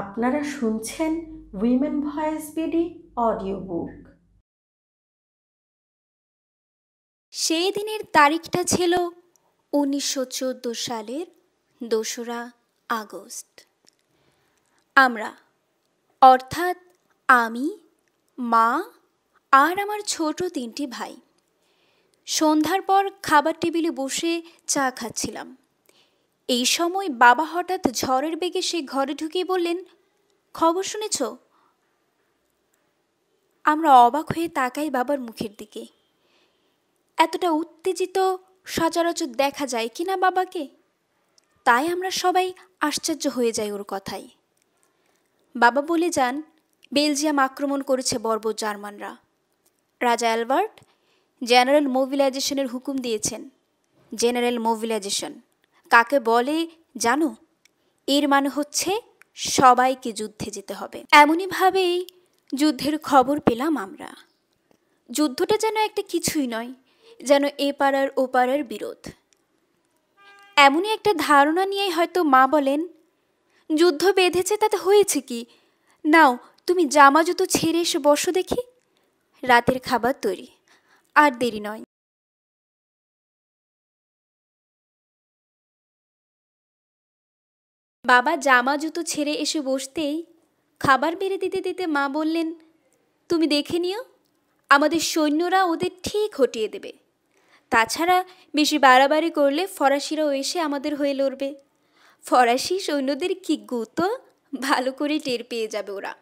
আপনারা শুনছেন women voice BD audio book সেই দিনের তারিখটা ছিল উনিশশো চোদ্দো সালের দোসরা আগস্ট আমরা অর্থাৎ আমি মা আর আমার ছোট তিনটি ভাই সন্ধ্যার পর খাবার টেবিলে বসে চা খাচ্ছিলাম এই সময় বাবা হঠাৎ ঝড়ের বেগে সেই ঘরে ঢুকিয়ে বললেন খবর শুনেছ আমরা অবাক হয়ে তাকাই বাবার মুখের দিকে এতটা উত্তেজিত সচরাচর দেখা যায় কি না বাবাকে তাই আমরা সবাই আশ্চর্য হয়ে যাই ওর কথায় বাবা বলে যান বেলজিয়াম আক্রমণ করেছে বর্ব জার্মানরা রাজা অ্যালবার্ট জেনারেল মোবিলাইজেশনের হুকুম দিয়েছেন জেনারেল মোবিলাইজেশন কাকে বলে জানো এর মানে হচ্ছে সবাইকে যুদ্ধে যেতে হবে এমনইভাবেই যুদ্ধের খবর পেলাম আমরা যুদ্ধটা যেন একটা কিছুই নয় যেন এ পাড়ার ও পাড়ার বিরোধ এমনই একটা ধারণা নিয়েই হয়তো মা বলেন যুদ্ধ বেঁধেছে তাতে হয়েছে কি নাও তুমি জামা জুতো ছেড়ে এসে বসো দেখি রাতের খাবার তৈরি আর দেরি নয় বাবা জামা জুতো ছেড়ে এসে বসতেই খাবার বেড়ে দিতে দিতে মা বললেন তুমি দেখে নিও আমাদের সৈন্যরা ওদের ঠিক হটিয়ে দেবে তাছাড়া বেশি বাড়াবাড়ি করলে ফরাসিরাও এসে আমাদের হয়ে লড়বে ফরাসি সৈন্যদের কি গুঁতো ভালো করে টের পেয়ে যাবে ওরা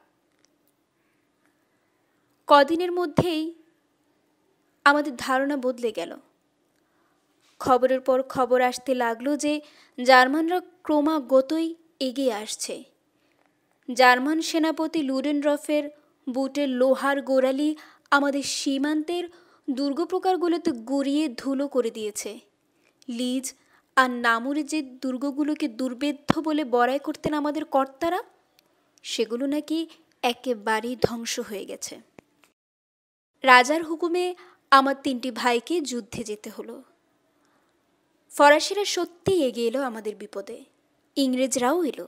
কদিনের মধ্যেই আমাদের ধারণা বদলে গেল খবরের পর খবর আসতে লাগলো যে জার্মানরা ক্রমাগতই এগিয়ে আসছে জার্মান সেনাপতি রফের বুটের লোহার গোড়ালি আমাদের সীমান্তের দুর্গপ্রকারগুলোতে গড়িয়ে ধুলো করে দিয়েছে লিজ আর নামুরে যে দুর্গগুলোকে দুর্বেদ্য বলে বড়াই করতেন আমাদের কর্তারা সেগুলো নাকি একেবারেই ধ্বংস হয়ে গেছে রাজার হুকুমে আমার তিনটি ভাইকে যুদ্ধে যেতে হলো ফরাসিরা সত্যিই এগিয়ে এলো আমাদের বিপদে ইংরেজরাও এলো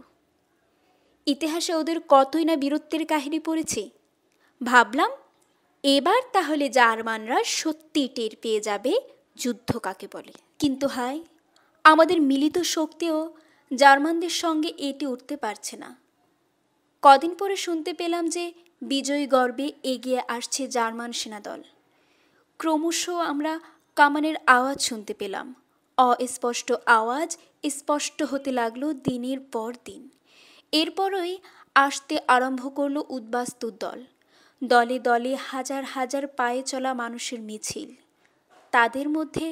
ইতিহাসে ওদের কতই না বীরত্বের কাহিনী পড়েছি ভাবলাম এবার তাহলে জার্মানরা সত্যি টের পেয়ে যাবে যুদ্ধ কাকে বলে কিন্তু হায় আমাদের মিলিত শক্তিও জার্মানদের সঙ্গে এটি উঠতে পারছে না কদিন পরে শুনতে পেলাম যে বিজয়ী গর্বে এগিয়ে আসছে জার্মান সেনাদল ক্রমশ আমরা কামানের আওয়াজ শুনতে পেলাম অস্পষ্ট আওয়াজ স্পষ্ট হতে লাগলো দিনের পর দিন এরপরই আসতে আরম্ভ করলো উদ্বাস্তু দল দলে দলে হাজার হাজার পায়ে চলা মানুষের মিছিল তাদের মধ্যে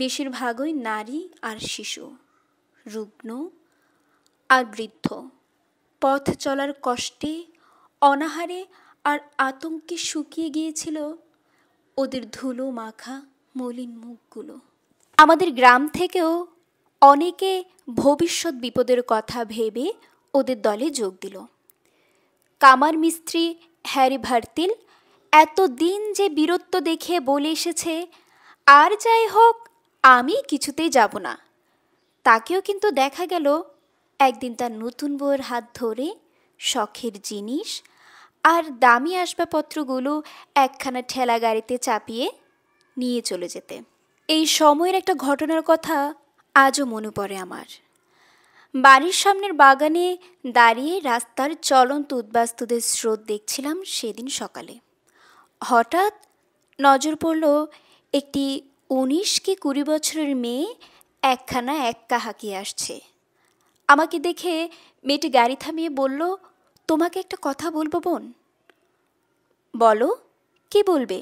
বেশিরভাগই নারী আর শিশু রুগ্ন আর বৃদ্ধ পথ চলার কষ্টে অনাহারে আর আতঙ্কে শুকিয়ে গিয়েছিল ওদের ধুলো মাখা মলিন মুখগুলো আমাদের গ্রাম থেকেও অনেকে ভবিষ্যৎ বিপদের কথা ভেবে ওদের দলে যোগ দিল কামার মিস্ত্রি হ্যারি ভার্তিল এতদিন যে বীরত্ব দেখে বলে এসেছে আর যাই হোক আমি কিছুতেই যাব না তাকেও কিন্তু দেখা গেল একদিন তার নতুন বউয়ের হাত ধরে শখের জিনিস আর দামি আসবাবপত্রগুলো একখানা ঠেলা গাড়িতে চাপিয়ে নিয়ে চলে যেতে এই সময়ের একটা ঘটনার কথা আজও মনে পড়ে আমার বাড়ির সামনের বাগানে দাঁড়িয়ে রাস্তার চলন্ত উদ্বাস্তুদের স্রোত দেখছিলাম সেদিন সকালে হঠাৎ নজর পড়ল একটি উনিশ কি কুড়ি বছরের মেয়ে একখানা এক্কা হাঁকিয়ে আসছে আমাকে দেখে মেয়েটি গাড়ি থামিয়ে বলল তোমাকে একটা কথা বলবো বোন বলো কি বলবে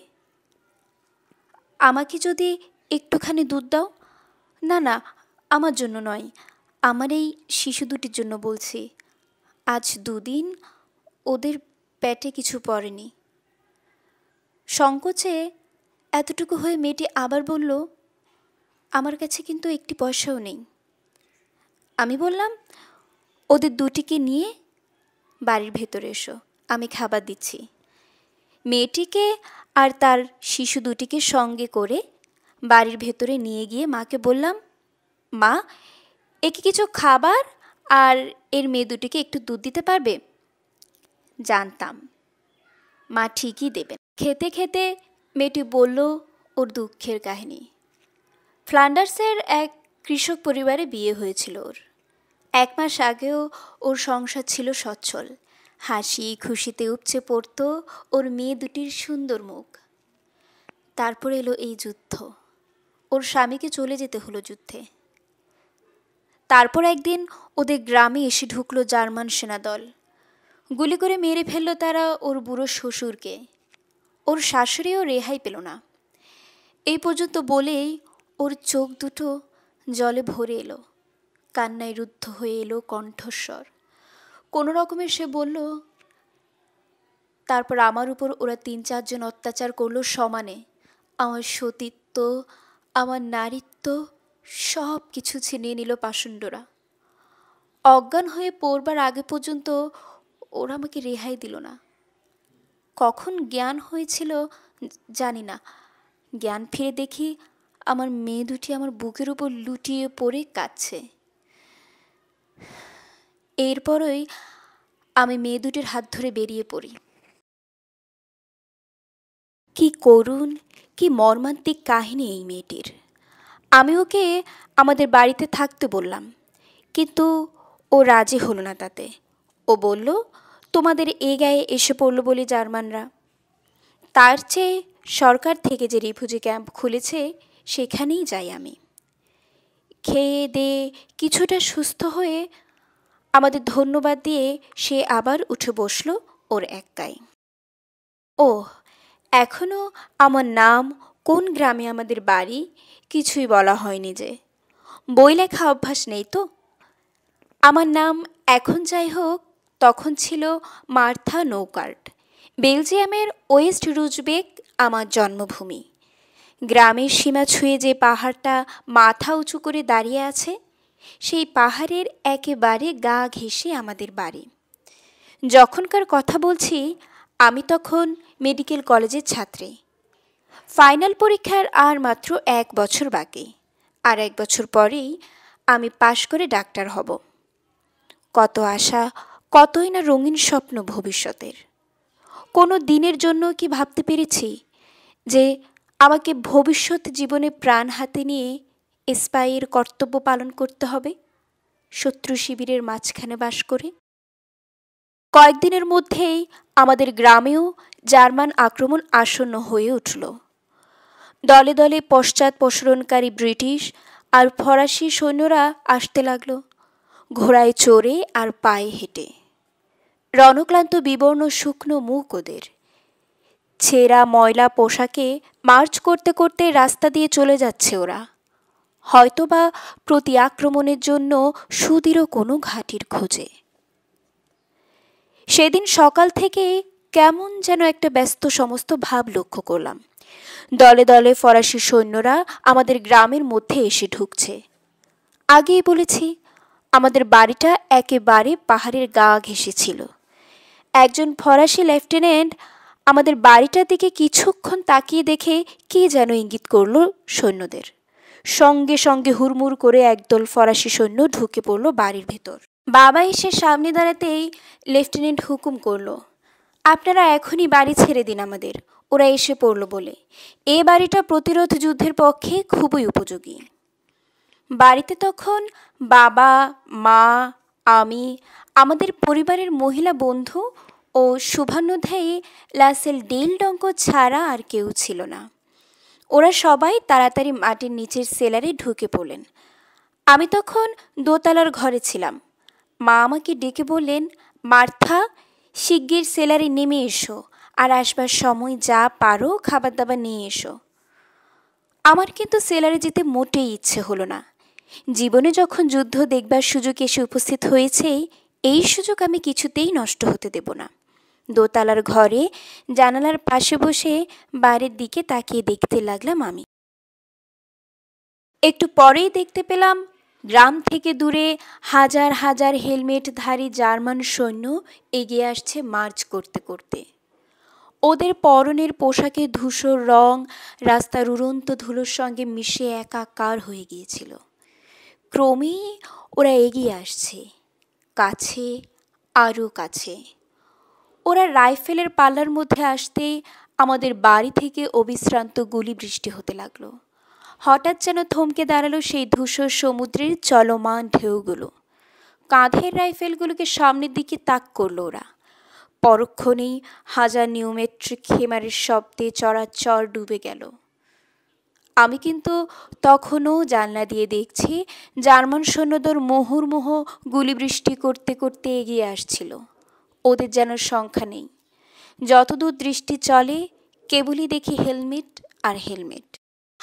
আমাকে যদি একটুখানি দুধ দাও না না আমার জন্য নয় আমার এই শিশু দুটির জন্য বলছি আজ দুদিন ওদের পেটে কিছু পড়েনি সংকোচে এতটুকু হয়ে মেয়েটি আবার বলল আমার কাছে কিন্তু একটি পয়সাও নেই আমি বললাম ওদের দুটিকে নিয়ে বাড়ির ভেতরে এসো আমি খাবার দিচ্ছি মেয়েটিকে আর তার শিশু দুটিকে সঙ্গে করে বাড়ির ভেতরে নিয়ে গিয়ে মাকে বললাম মা একে কিছু খাবার আর এর মেয়ে দুটিকে একটু দুধ দিতে পারবে জানতাম মা ঠিকই দেবে খেতে খেতে মেয়েটি বলল ওর দুঃখের কাহিনী ফ্লান্ডার্সের এক কৃষক পরিবারে বিয়ে হয়েছিল ওর এক মাস আগেও ওর সংসার ছিল সচ্ছল হাসি খুশিতে উপচে পড়ত ওর মেয়ে দুটির সুন্দর মুখ তারপর এলো এই যুদ্ধ ওর স্বামীকে চলে যেতে হলো যুদ্ধে তারপর একদিন ওদের গ্রামে এসে ঢুকলো জার্মান সেনাদল গুলি করে মেরে ফেললো তারা ওর বুড়ো শ্বশুরকে ওর শাশুড়িও রেহাই পেল না এই পর্যন্ত বলেই ওর চোখ দুটো জলে ভরে এলো কান্নায় রুদ্ধ হয়ে এলো কণ্ঠস্বর কোনো রকমে সে বলল তারপর আমার উপর ওরা তিন চারজন অত্যাচার করলো সমানে আমার সতীত্ব আমার নারীত্ব সব কিছু ছিনিয়ে নিল পাষণ্ডরা অজ্ঞান হয়ে পড়বার আগে পর্যন্ত ওরা আমাকে রেহাই দিল না কখন জ্ঞান হয়েছিল জানি না জ্ঞান ফিরে দেখি আমার মেয়ে দুটি আমার বুকের উপর লুটিয়ে পড়ে কাঁদছে এরপরই আমি মেয়ে দুটির হাত ধরে বেরিয়ে পড়ি কি করুণ কি মর্মান্তিক কাহিনী এই মেয়েটির আমি ওকে আমাদের বাড়িতে থাকতে বললাম কিন্তু ও রাজি হলো না তাতে ও বলল তোমাদের এ গায়ে এসে পড়ল বলে জার্মানরা তার চেয়ে সরকার থেকে যে রিফিউজি ক্যাম্প খুলেছে সেখানেই যাই আমি খেয়ে দেয়ে কিছুটা সুস্থ হয়ে আমাদের ধন্যবাদ দিয়ে সে আবার উঠে বসল ওর গায়ে ও এখনও আমার নাম কোন গ্রামে আমাদের বাড়ি কিছুই বলা হয়নি যে বই লেখা অভ্যাস নেই তো আমার নাম এখন যাই হোক তখন ছিল মার্থা নৌকার্ট বেলজিয়ামের ওয়েস্ট রুজবেক আমার জন্মভূমি গ্রামের সীমা ছুঁয়ে যে পাহাড়টা মাথা উঁচু করে দাঁড়িয়ে আছে সেই পাহাড়ের একেবারে গা ঘেঁষে আমাদের বাড়ি যখনকার কথা বলছি আমি তখন মেডিকেল কলেজের ছাত্রী ফাইনাল পরীক্ষার আর মাত্র এক বছর বাকি আর এক বছর পরেই আমি পাশ করে ডাক্তার হব কত আশা কতই না রঙিন স্বপ্ন ভবিষ্যতের কোনো দিনের জন্য কি ভাবতে পেরেছি যে আমাকে ভবিষ্যৎ জীবনে প্রাণ হাতে নিয়ে এসপাইয়ের কর্তব্য পালন করতে হবে শত্রু শিবিরের মাঝখানে বাস করে কয়েকদিনের মধ্যেই আমাদের গ্রামেও জার্মান আক্রমণ আসন্ন হয়ে উঠল দলে দলে পশ্চাৎ প্রসরণকারী ব্রিটিশ আর ফরাসি সৈন্যরা আসতে লাগল ঘোড়ায় চড়ে আর পায়ে হেঁটে রণক্লান্ত বিবর্ণ শুকনো মুখ ওদের ছেঁড়া ময়লা পোশাকে মার্চ করতে করতে রাস্তা দিয়ে চলে যাচ্ছে ওরা হয়তোবা প্রতি আক্রমণের জন্য সুদৃঢ় কোনো ঘাটির খোঁজে সেদিন সকাল থেকে কেমন যেন একটা ব্যস্ত সমস্ত ভাব লক্ষ্য করলাম দলে দলে ফরাসি সৈন্যরা আমাদের গ্রামের মধ্যে এসে ঢুকছে আগেই বলেছি আমাদের বাড়িটা একেবারে পাহাড়ের গা ঘেঁষেছিল একজন ফরাসি লেফটেন্যান্ট আমাদের বাড়িটার দিকে কিছুক্ষণ তাকিয়ে দেখে কে যেন ইঙ্গিত করল সৈন্যদের সঙ্গে সঙ্গে হুড়মুড় করে একদল ফরাসি সৈন্য ঢুকে পড়ল বাড়ির ভেতর বাবা এসে সামনে দাঁড়াতেই লেফটেন্যান্ট হুকুম করল আপনারা এখনই বাড়ি ছেড়ে দিন আমাদের ওরা এসে পড়ল বলে এ বাড়িটা প্রতিরোধ যুদ্ধের পক্ষে খুবই উপযোগী বাড়িতে তখন বাবা মা আমি আমাদের পরিবারের মহিলা বন্ধু ও শুভানুধ্যায়ী লাসেল ডেল ডঙ্ক ছাড়া আর কেউ ছিল না ওরা সবাই তাড়াতাড়ি মাটির নিচের সেলারে ঢুকে পড়লেন আমি তখন দোতলার ঘরে ছিলাম মা আমাকে ডেকে বললেন মার্থা শিগগির সেলারে নেমে এসো আর আসবার সময় যা পারো খাবার দাবার নিয়ে এসো আমার কিন্তু সেলারে যেতে মোটেই ইচ্ছে হলো না জীবনে যখন যুদ্ধ দেখবার সুযোগ এসে উপস্থিত হয়েছে এই সুযোগ আমি কিছুতেই নষ্ট হতে দেব না দোতলার ঘরে জানালার পাশে বসে বাইরের দিকে তাকিয়ে দেখতে লাগলাম আমি একটু পরেই দেখতে পেলাম গ্রাম থেকে দূরে হাজার হাজার হেলমেটধারী জার্মান সৈন্য এগিয়ে আসছে মার্চ করতে করতে ওদের পরনের পোশাকে ধূসর রং রাস্তার উড়ন্ত ধুলোর সঙ্গে মিশে একাকার হয়ে গিয়েছিল ক্রমেই ওরা এগিয়ে আসছে কাছে আরও কাছে ওরা রাইফেলের পাল্লার মধ্যে আসতেই আমাদের বাড়ি থেকে অবিশ্রান্ত গুলি বৃষ্টি হতে লাগলো হঠাৎ যেন থমকে দাঁড়ালো সেই ধূসর সমুদ্রের চলমান ঢেউগুলো কাঁধের রাইফেলগুলোকে সামনের দিকে তাক করলো ওরা পরক্ষণেই হাজার নিউমেট্রিক হেমারের শব্দে চরাচর ডুবে গেল আমি কিন্তু তখনও জানলা দিয়ে দেখছি জার্মান সৈন্যদের মুহুর্মুহ গুলিবৃষ্টি করতে করতে এগিয়ে আসছিল ওদের যেন সংখ্যা নেই যতদূর দৃষ্টি চলে কেবলই দেখি হেলমেট আর হেলমেট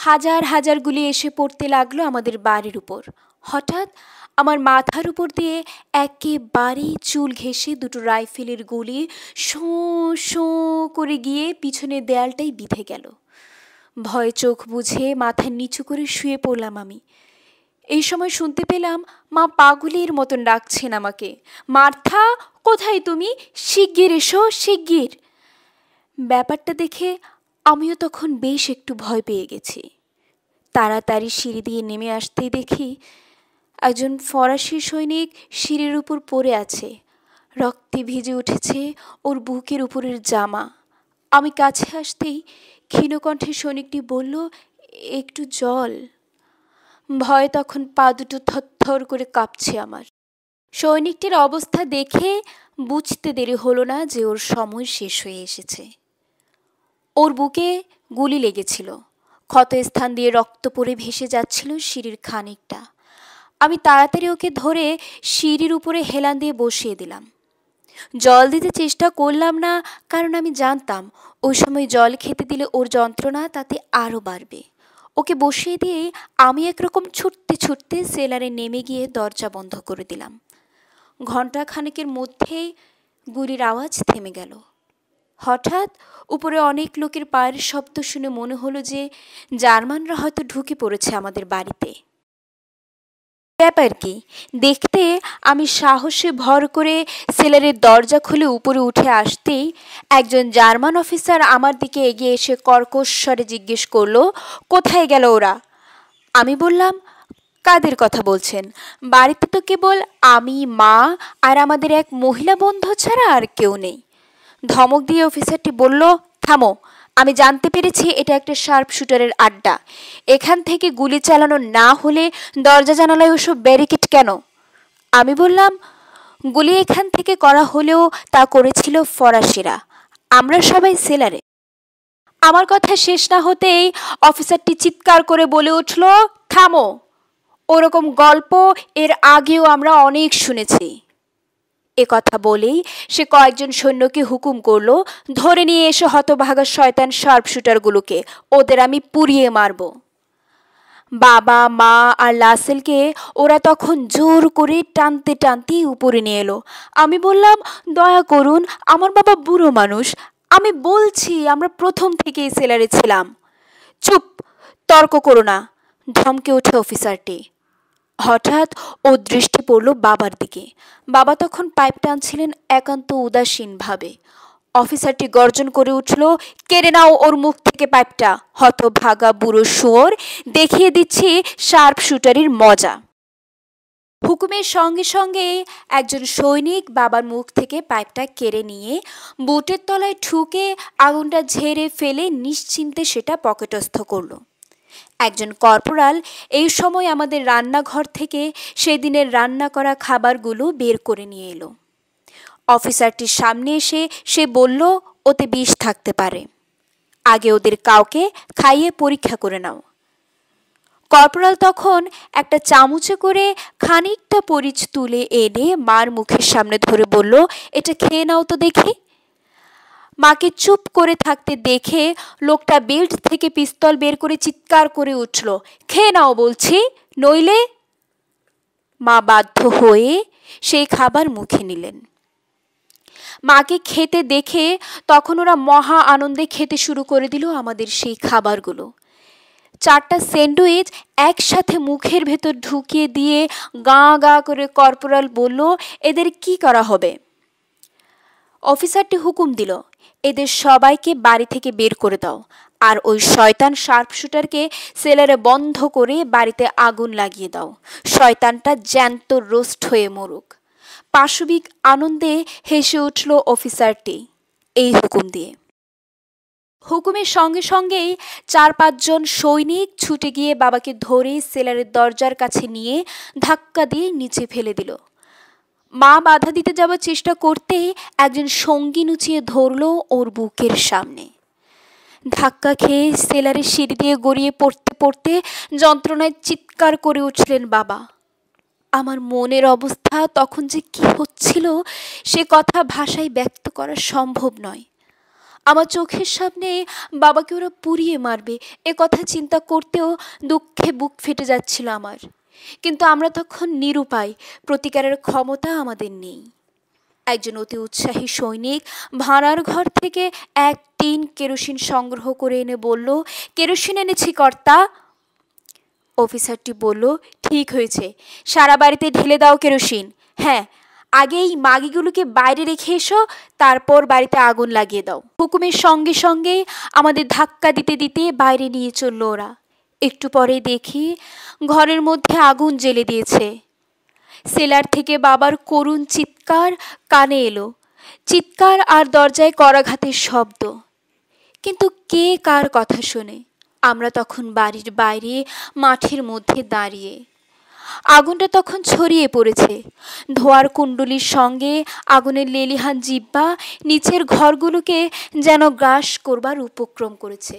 হাজার হাজার গুলি এসে পড়তে লাগলো আমাদের বাড়ির উপর হঠাৎ আমার মাথার উপর দিয়ে একেবারেই চুল ঘেঁষে দুটো রাইফেলের গুলি শো শো করে গিয়ে পিছনের দেয়ালটাই বিঁধে গেল ভয় চোখ বুঝে মাথা নিচু করে শুয়ে পড়লাম আমি এই সময় শুনতে পেলাম মা পাগুলির মতন ডাকছেন আমাকে মার্থা কোথায় তুমি শিগগির এসো শিগগির ব্যাপারটা দেখে আমিও তখন বেশ একটু ভয় পেয়ে গেছি তাড়াতাড়ি সিঁড়ি দিয়ে নেমে আসতেই দেখি একজন ফরাসি সৈনিক সিঁড়ির উপর পড়ে আছে রক্তে ভিজে উঠেছে ওর বুকের উপরের জামা আমি কাছে আসতেই ক্ষীণকণ্ঠে সৈনিকটি বলল একটু জল ভয়ে তখন পা দুটো থরথর করে কাঁপছে আমার সৈনিকটির অবস্থা দেখে বুঝতে দেরি হলো না যে ওর সময় শেষ হয়ে এসেছে ওর বুকে গুলি লেগেছিল ক্ষতস্থান দিয়ে রক্ত পড়ে ভেসে যাচ্ছিল সিঁড়ির খানিকটা আমি তাড়াতাড়ি ওকে ধরে সিঁড়ির উপরে হেলান দিয়ে বসিয়ে দিলাম জল দিতে চেষ্টা করলাম না কারণ আমি জানতাম ওই সময় জল খেতে দিলে ওর যন্ত্রণা তাতে আরও বাড়বে ওকে বসিয়ে দিয়ে আমি একরকম ছুটতে ছুটতে সেলারে নেমে গিয়ে দরজা বন্ধ করে দিলাম ঘণ্টা খানেকের মধ্যেই গুলির আওয়াজ থেমে গেল হঠাৎ উপরে অনেক লোকের পায়ের শব্দ শুনে মনে হলো যে জার্মানরা হয়তো ঢুকে পড়েছে আমাদের বাড়িতে ব্যাপার কি দেখতে আমি সাহসে ভর করে সেলারের দরজা খুলে উপরে উঠে আসতেই একজন জার্মান অফিসার আমার দিকে এগিয়ে এসে কর্কশ্বরে জিজ্ঞেস করলো কোথায় গেল ওরা আমি বললাম কাদের কথা বলছেন বাড়িতে তো কেবল আমি মা আর আমাদের এক মহিলা বন্ধু ছাড়া আর কেউ নেই ধমক দিয়ে অফিসারটি বলল থামো আমি জানতে পেরেছি এটা একটা শার্প শুটারের আড্ডা এখান থেকে গুলি চালানো না হলে দরজা জানালায় ওসব ব্যারিকেড কেন আমি বললাম গুলি এখান থেকে করা হলেও তা করেছিল ফরাসিরা আমরা সবাই সেলারে আমার কথা শেষ না হতেই অফিসারটি চিৎকার করে বলে উঠল থামো ওরকম গল্প এর আগেও আমরা অনেক শুনেছি এ কথা বলেই সে কয়েকজন সৈন্যকে হুকুম করল ধরে নিয়ে এসে হতভাগা শয়তান শার্প শুটারগুলোকে ওদের আমি পুড়িয়ে মারব বাবা মা আর লাসেলকে ওরা তখন জোর করে টানতে টানতে উপরে নিয়ে এলো আমি বললাম দয়া করুন আমার বাবা বুড়ো মানুষ আমি বলছি আমরা প্রথম থেকেই সেলারে ছিলাম চুপ তর্ক করো না ধমকে ওঠে অফিসারটি হঠাৎ ও দৃষ্টি পড়ল বাবার দিকে বাবা তখন পাইপ টানছিলেন একান্ত উদাসীনভাবে অফিসারটি গর্জন করে উঠল কেড়ে নাও ওর মুখ থেকে পাইপটা হতভাগা বুড়ো শুয়োর দেখিয়ে দিচ্ছে শার্প শুটারির মজা হুকুমের সঙ্গে সঙ্গে একজন সৈনিক বাবার মুখ থেকে পাইপটা কেড়ে নিয়ে বুটের তলায় ঠুকে আগুনটা ঝেড়ে ফেলে নিশ্চিন্তে সেটা পকেটস্থ করলো একজন কর্পোরাল এই সময় আমাদের রান্নাঘর থেকে সেদিনের রান্না করা খাবারগুলো বের করে নিয়ে এলো অফিসারটির সামনে এসে সে বলল ওতে বিষ থাকতে পারে আগে ওদের কাউকে খাইয়ে পরীক্ষা করে নাও কর্পোরাল তখন একটা চামচে করে খানিকটা পরিচ তুলে এনে মার মুখের সামনে ধরে বলল এটা খেয়ে নাও তো দেখি মাকে চুপ করে থাকতে দেখে লোকটা বেল্ট থেকে পিস্তল বের করে চিৎকার করে উঠল খেয়ে নাও বলছি নইলে মা বাধ্য হয়ে সেই খাবার মুখে নিলেন মাকে খেতে দেখে তখন ওরা মহা আনন্দে খেতে শুরু করে দিল আমাদের সেই খাবারগুলো চারটা স্যান্ডউইচ একসাথে মুখের ভেতর ঢুকিয়ে দিয়ে গা গা করে কর্পোরাল বলল এদের কি করা হবে অফিসারটি হুকুম দিল এদের সবাইকে বাড়ি থেকে বের করে দাও আর ওই শয়তান শার্পশুটারকে সেলারে বন্ধ করে বাড়িতে আগুন লাগিয়ে দাও শয়তানটা জ্যান্ত রোস্ট হয়ে মরুক পাশবিক আনন্দে হেসে উঠল অফিসারটি এই হুকুম দিয়ে হুকুমের সঙ্গে সঙ্গেই চার পাঁচজন সৈনিক ছুটে গিয়ে বাবাকে ধরে সেলারের দরজার কাছে নিয়ে ধাক্কা দিয়ে নিচে ফেলে দিল মা বাধা দিতে যাওয়ার চেষ্টা করতে একজন সঙ্গী নুচিয়ে ধরল ওর বুকের সামনে ধাক্কা খেয়ে সেলারের সিঁড়ি দিয়ে গড়িয়ে পড়তে পড়তে যন্ত্রণায় চিৎকার করে উঠলেন বাবা আমার মনের অবস্থা তখন যে কি হচ্ছিল সে কথা ভাষায় ব্যক্ত করা সম্ভব নয় আমার চোখের সামনে বাবাকে ওরা পুড়িয়ে মারবে এ কথা চিন্তা করতেও দুঃখে বুক ফেটে যাচ্ছিল আমার কিন্তু আমরা তখন নিরুপায় প্রতিকারের ক্ষমতা আমাদের নেই একজন অতি উৎসাহী সৈনিক ভাড়ার ঘর থেকে এক টিন কেরোসিন সংগ্রহ করে এনে বলল কেরোসিন এনেছি কর্তা অফিসারটি বলল ঠিক হয়েছে সারা বাড়িতে ঢেলে দাও কেরোসিন হ্যাঁ আগে এই মাগিগুলোকে বাইরে রেখে এসো তারপর বাড়িতে আগুন লাগিয়ে দাও হুকুমের সঙ্গে সঙ্গে আমাদের ধাক্কা দিতে দিতে বাইরে নিয়ে চলল ওরা একটু পরে দেখি ঘরের মধ্যে আগুন জ্বেলে দিয়েছে সেলার থেকে বাবার করুণ চিৎকার কানে এলো চিৎকার আর দরজায় করাঘাতের শব্দ কিন্তু কে কার কথা শোনে আমরা তখন বাড়ির বাইরে মাঠের মধ্যে দাঁড়িয়ে আগুনটা তখন ছড়িয়ে পড়েছে ধোয়ার কুণ্ডলির সঙ্গে আগুনের লেলিহান জিব্বা নিচের ঘরগুলোকে যেন গ্রাস করবার উপক্রম করেছে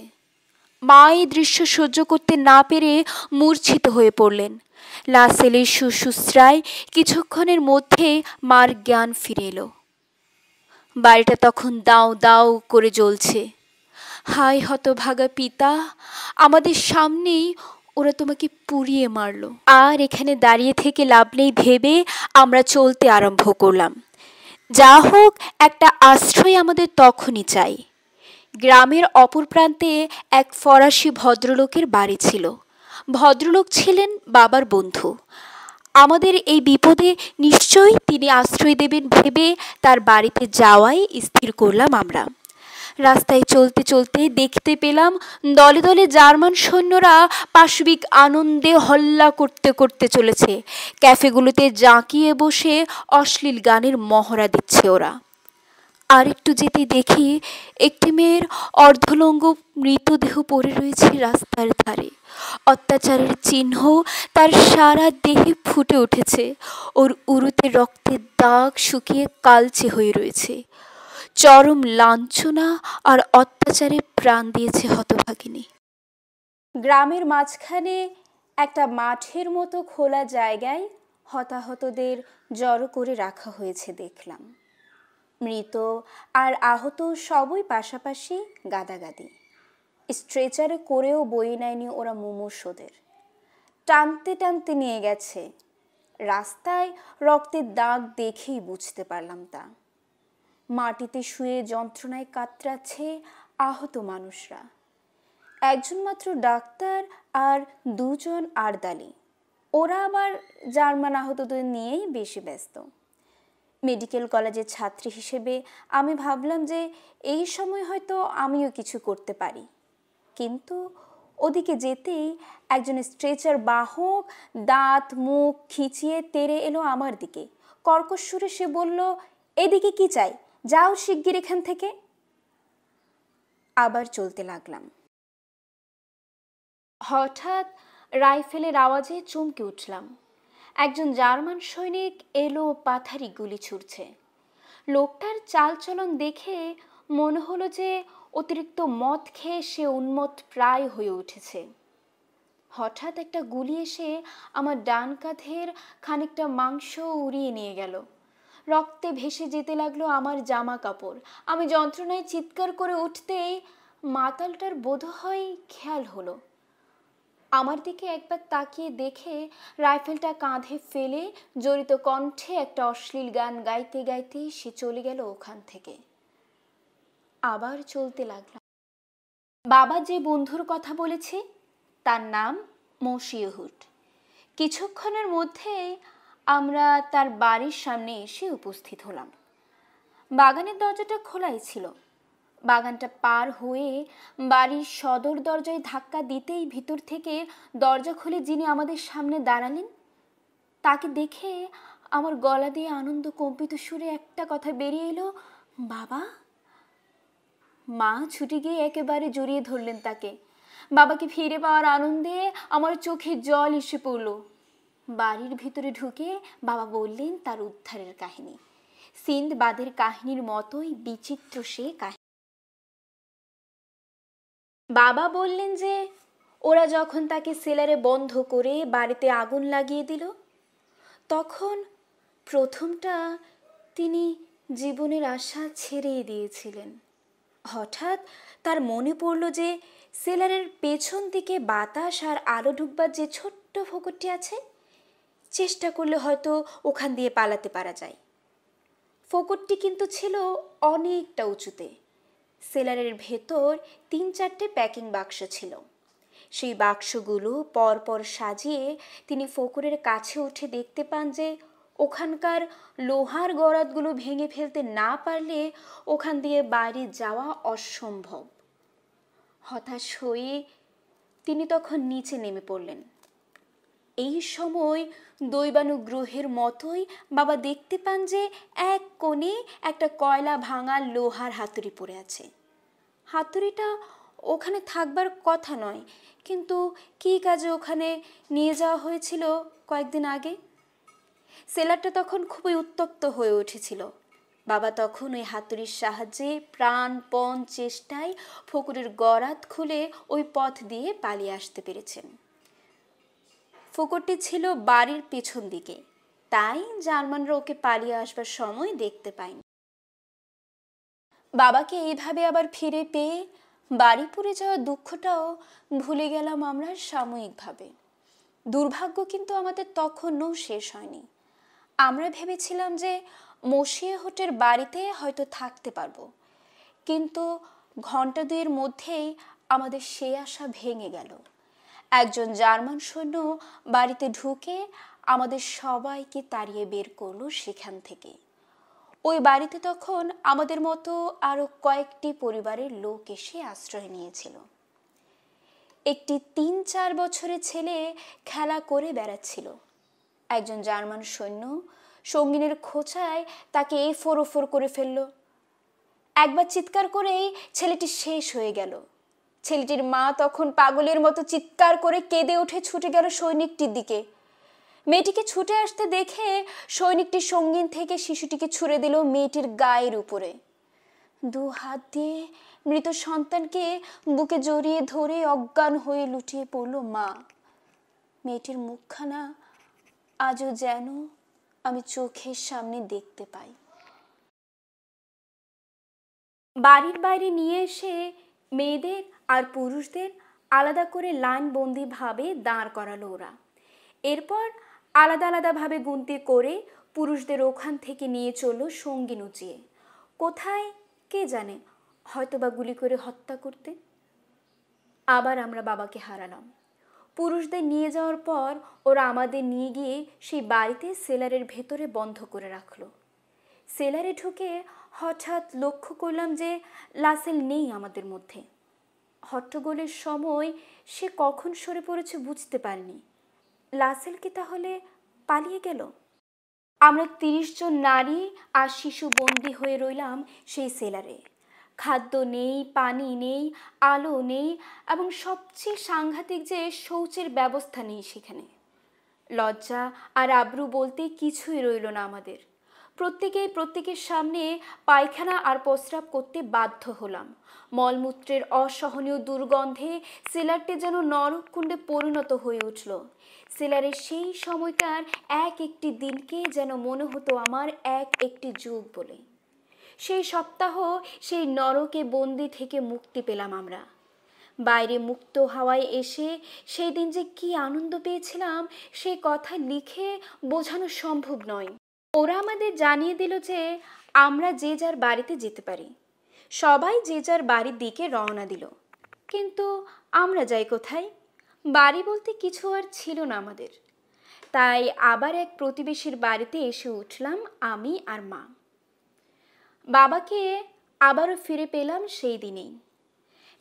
মা এই দৃশ্য সহ্য করতে না পেরে মূর্ছিত হয়ে পড়লেন লাসেলের শুশ্রূষায় কিছুক্ষণের মধ্যে মার জ্ঞান ফিরে এলো বাড়িটা তখন দাও দাও করে জ্বলছে হায় হতভাগা পিতা আমাদের সামনেই ওরা তোমাকে পুড়িয়ে মারল আর এখানে দাঁড়িয়ে থেকে লাভ নেই ভেবে আমরা চলতে আরম্ভ করলাম যা হোক একটা আশ্রয় আমাদের তখনই চাই গ্রামের অপর প্রান্তে এক ফরাসি ভদ্রলোকের বাড়ি ছিল ভদ্রলোক ছিলেন বাবার বন্ধু আমাদের এই বিপদে নিশ্চয়ই তিনি আশ্রয় দেবেন ভেবে তার বাড়িতে যাওয়াই স্থির করলাম আমরা রাস্তায় চলতে চলতে দেখতে পেলাম দলে দলে জার্মান সৈন্যরা পাশবিক আনন্দে হল্লা করতে করতে চলেছে ক্যাফেগুলোতে জাঁকিয়ে বসে অশ্লীল গানের মহড়া দিচ্ছে ওরা আর একটু যেতে দেখি একটি মেয়ের অর্ধলঙ্গ মৃতদেহ পড়ে রয়েছে রাস্তার ধারে অত্যাচারের চিহ্ন তার সারা দেহে ফুটে উঠেছে ওর উরুতে রক্তের দাগ শুকিয়ে কালচে হয়ে রয়েছে চরম লাঞ্ছনা আর অত্যাচারে প্রাণ দিয়েছে হতভাগিনী গ্রামের মাঝখানে একটা মাঠের মতো খোলা জায়গায় হতাহতদের জড়ো করে রাখা হয়েছে দেখলাম মৃত আর আহত সবই পাশাপাশি গাদাগাদি স্ট্রেচারে করেও বই নেয়নি ওরা মুমূর্ষদের টানতে টানতে নিয়ে গেছে রাস্তায় রক্তের দাগ দেখেই বুঝতে পারলাম তা মাটিতে শুয়ে যন্ত্রণায় কাতরাচ্ছে আহত মানুষরা একজন মাত্র ডাক্তার আর দুজন আর্দালি ওরা আবার জার্মান আহতদের নিয়েই বেশি ব্যস্ত মেডিকেল কলেজের ছাত্রী হিসেবে আমি ভাবলাম যে এই সময় হয়তো আমিও কিছু করতে পারি কিন্তু ওদিকে যেতেই একজন স্ট্রেচার বাহক দাঁত মুখ খিচিয়ে তেরে এলো আমার দিকে কর্কশ সুরে সে বলল এদিকে কি চাই যাও শিগগির এখান থেকে আবার চলতে লাগলাম হঠাৎ রাইফেলের আওয়াজে চমকে উঠলাম একজন জার্মান সৈনিক এলো পাথারি গুলি ছুড়ছে লোকটার চালচলন দেখে মনে হলো যে অতিরিক্ত মদ খেয়ে সে উন্মত প্রায় হয়ে উঠেছে হঠাৎ একটা গুলি এসে আমার ডান কাঁধের খানিকটা মাংস উড়িয়ে নিয়ে গেল রক্তে ভেসে যেতে লাগলো আমার জামা কাপড় আমি যন্ত্রণায় চিৎকার করে উঠতেই মাতালটার বোধহয় খেয়াল হলো আমার দিকে একবার তাকিয়ে দেখে রাইফেলটা কাঁধে ফেলে জড়িত কণ্ঠে একটা অশ্লীল গান গাইতে গাইতে সে চলে গেল ওখান থেকে আবার চলতে লাগলাম বাবা যে বন্ধুর কথা বলেছে তার নাম মশিয়হুট কিছুক্ষণের মধ্যে আমরা তার বাড়ির সামনে এসে উপস্থিত হলাম বাগানের দরজাটা খোলাই ছিল বাগানটা পার হয়ে বাড়ির সদর দরজায় ধাক্কা দিতেই ভিতর থেকে দরজা খুলে যিনি আমাদের সামনে দাঁড়ালেন তাকে দেখে আমার গলা দিয়ে আনন্দ কম্পিত সুরে একটা কথা বেরিয়ে এলো বাবা মা ছুটি গিয়ে একেবারে জড়িয়ে ধরলেন তাকে বাবাকে ফিরে পাওয়ার আনন্দে আমার চোখে জল এসে পড়ল বাড়ির ভিতরে ঢুকে বাবা বললেন তার উদ্ধারের কাহিনী সিন্ধ বাদের কাহিনীর মতোই বিচিত্র সে কাহিনী বাবা বললেন যে ওরা যখন তাকে সেলারে বন্ধ করে বাড়িতে আগুন লাগিয়ে দিল তখন প্রথমটা তিনি জীবনের আশা ছেড়েই দিয়েছিলেন হঠাৎ তার মনে পড়ল যে সেলারের পেছন দিকে বাতাস আর আলো ঢুকবার যে ছোট্ট ফোকরটি আছে চেষ্টা করলে হয়তো ওখান দিয়ে পালাতে পারা যায় ফোকরটি কিন্তু ছিল অনেকটা উঁচুতে সেলারের ভেতর তিন চারটে প্যাকিং বাক্স ছিল সেই বাক্সগুলো পরপর সাজিয়ে তিনি ফকরের কাছে উঠে দেখতে পান যে ওখানকার লোহার গরাদগুলো ভেঙে ফেলতে না পারলে ওখান দিয়ে বাইরে যাওয়া অসম্ভব হতাশ হয়ে তিনি তখন নিচে নেমে পড়লেন এই সময় দৈবানুগ্রহের মতোই বাবা দেখতে পান যে এক কোণে একটা কয়লা ভাঙা লোহার হাতুড়ি পড়ে আছে হাতুড়িটা ওখানে থাকবার কথা নয় কিন্তু কি কাজে ওখানে নিয়ে যাওয়া হয়েছিল কয়েকদিন আগে সেলারটা তখন খুবই উত্তপ্ত হয়ে উঠেছিল বাবা তখন ওই হাতুড়ির সাহায্যে প্রাণপণ চেষ্টায় ফকুরের গরাত খুলে ওই পথ দিয়ে পালিয়ে আসতে পেরেছেন পুকুরটি ছিল বাড়ির পিছন দিকে তাই জার্মানরা ওকে পালিয়ে আসবার সময় দেখতে পায়নি বাবাকে এইভাবে আবার ফিরে পেয়ে বাড়ি পুড়ে যাওয়া দুঃখটাও ভুলে গেলাম আমরা সাময়িকভাবে দুর্ভাগ্য কিন্তু আমাদের তখনও শেষ হয়নি আমরা ভেবেছিলাম যে মসিয়ে হোটের বাড়িতে হয়তো থাকতে পারবো কিন্তু ঘন্টা দুয়ের মধ্যেই আমাদের সে আশা ভেঙে গেল একজন জার্মান সৈন্য বাড়িতে ঢুকে আমাদের সবাইকে তাড়িয়ে বের করলো সেখান থেকে ওই বাড়িতে তখন আমাদের মতো আরও কয়েকটি পরিবারের লোক এসে আশ্রয় নিয়েছিল একটি তিন চার বছরের ছেলে খেলা করে বেড়াচ্ছিল একজন জার্মান সৈন্য সঙ্গিনের খোঁচায় তাকে এ ফোর করে ফেলল একবার চিৎকার করেই ছেলেটি শেষ হয়ে গেল ছেলেটির মা তখন পাগলের মতো চিৎকার করে কেঁদে উঠে ছুটে গেল সৈনিকটির দিকে মেয়েটিকে ছুটে আসতে দেখে সৈনিকটি সঙ্গীন থেকে শিশুটিকে ছুড়ে দিল মেয়েটির গায়ের উপরে দু হাত দিয়ে মৃত সন্তানকে বুকে জড়িয়ে ধরে অজ্ঞান হয়ে লুটিয়ে পড়ল মা মেয়েটির মুখখানা আজও যেন আমি চোখের সামনে দেখতে পাই বাড়ির বাইরে নিয়ে এসে মেয়েদের আর পুরুষদের আলাদা করে লাইনবন্দিভাবে দাঁড় করালো ওরা এরপর আলাদা আলাদাভাবে গুনতি করে পুরুষদের ওখান থেকে নিয়ে চলল সঙ্গী নুচিয়ে কোথায় কে জানে হয়তোবা গুলি করে হত্যা করতে আবার আমরা বাবাকে হারালাম পুরুষদের নিয়ে যাওয়ার পর ওরা আমাদের নিয়ে গিয়ে সেই বাড়িতে সেলারের ভেতরে বন্ধ করে রাখল সেলারে ঢুকে হঠাৎ লক্ষ্য করলাম যে লাসেল নেই আমাদের মধ্যে হট্টগোলের সময় সে কখন সরে পড়েছে বুঝতে পারেনি লাসেল কি তাহলে পালিয়ে গেল আমরা তিরিশ জন নারী আর শিশু বন্দী হয়ে রইলাম সেই সেলারে খাদ্য নেই পানি নেই আলো নেই এবং সবচেয়ে সাংঘাতিক যে শৌচের ব্যবস্থা নেই সেখানে লজ্জা আর আব্রু বলতে কিছুই রইল না আমাদের প্রত্যেকেই প্রত্যেকের সামনে পায়খানা আর প্রস্রাব করতে বাধ্য হলাম মলমূত্রের অসহনীয় দুর্গন্ধে সেলারটি যেন নরককুণ্ডে পরিণত হয়ে উঠল সেলারের সেই সময়কার এক একটি দিনকে যেন মনে হতো আমার এক একটি যুগ বলে সেই সপ্তাহ সেই নরকে বন্দি থেকে মুক্তি পেলাম আমরা বাইরে মুক্ত হাওয়ায় এসে সেই দিন যে কি আনন্দ পেয়েছিলাম সে কথা লিখে বোঝানো সম্ভব নয় ওরা আমাদের জানিয়ে দিল যে আমরা যে যার বাড়িতে যেতে পারি সবাই যে যার বাড়ির দিকে রওনা দিল কিন্তু আমরা যাই কোথায় বাড়ি বলতে কিছু আর ছিল না আমাদের তাই আবার এক প্রতিবেশীর বাড়িতে এসে উঠলাম আমি আর মা বাবাকে আবারও ফিরে পেলাম সেই দিনেই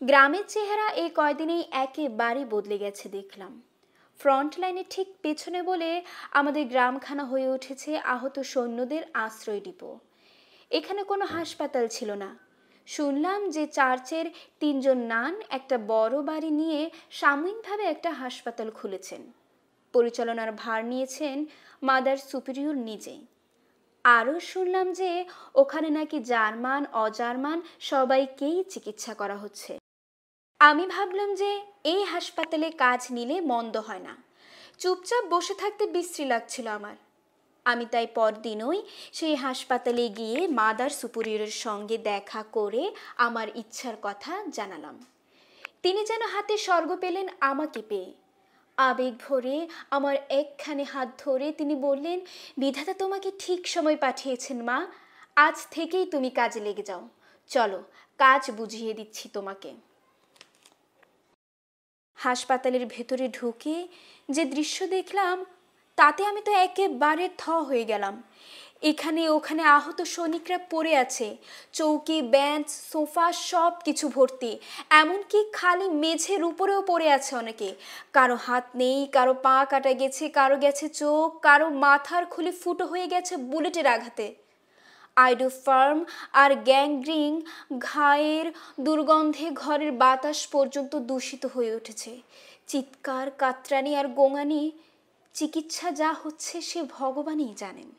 গ্রামের চেহারা এই কয়দিনেই একেবারে বদলে গেছে দেখলাম ফ্রন্ট লাইনের ঠিক পেছনে বলে আমাদের গ্রামখানা হয়ে উঠেছে আহত সৈন্যদের আশ্রয় ডিপো এখানে কোনো হাসপাতাল ছিল না শুনলাম যে চার্চের তিনজন নান একটা বড় বাড়ি নিয়ে সাময়িকভাবে একটা হাসপাতাল খুলেছেন পরিচালনার ভার নিয়েছেন মাদার সুপিরিয়র নিজেই আরও শুনলাম যে ওখানে নাকি জার্মান অজার্মান সবাইকেই চিকিৎসা করা হচ্ছে আমি ভাবলাম যে এই হাসপাতালে কাজ নিলে মন্দ হয় না চুপচাপ বসে থাকতে বিশ্রী লাগছিল আমার আমি তাই পরদিনই সেই হাসপাতালে গিয়ে মাদার সুপুরিয়রের সঙ্গে দেখা করে আমার ইচ্ছার কথা জানালাম তিনি যেন হাতে স্বর্গ পেলেন আমাকে পেয়ে আবেগ ভরে আমার একখানে হাত ধরে তিনি বললেন বিধাতা তোমাকে ঠিক সময় পাঠিয়েছেন মা আজ থেকেই তুমি কাজে লেগে যাও চলো কাজ বুঝিয়ে দিচ্ছি তোমাকে হাসপাতালের ভেতরে ঢুকে যে দৃশ্য দেখলাম তাতে আমি তো একেবারে থ হয়ে গেলাম এখানে ওখানে আহত সৈনিকরা পড়ে আছে চৌকি বেঞ্চ সোফা সব কিছু ভর্তি এমনকি খালি মেঝের উপরেও পড়ে আছে অনেকে কারো হাত নেই কারো পা কাটা গেছে কারো গেছে চোখ কারো মাথার খুলি ফুটো হয়ে গেছে বুলেটের আঘাতে আইডোফার্ম আর গ্যাংগ্রিং ঘায়ের দুর্গন্ধে ঘরের বাতাস পর্যন্ত দূষিত হয়ে উঠেছে চিৎকার কাতরানি আর গোঙানি চিকিৎসা যা হচ্ছে সে ভগবানই জানেন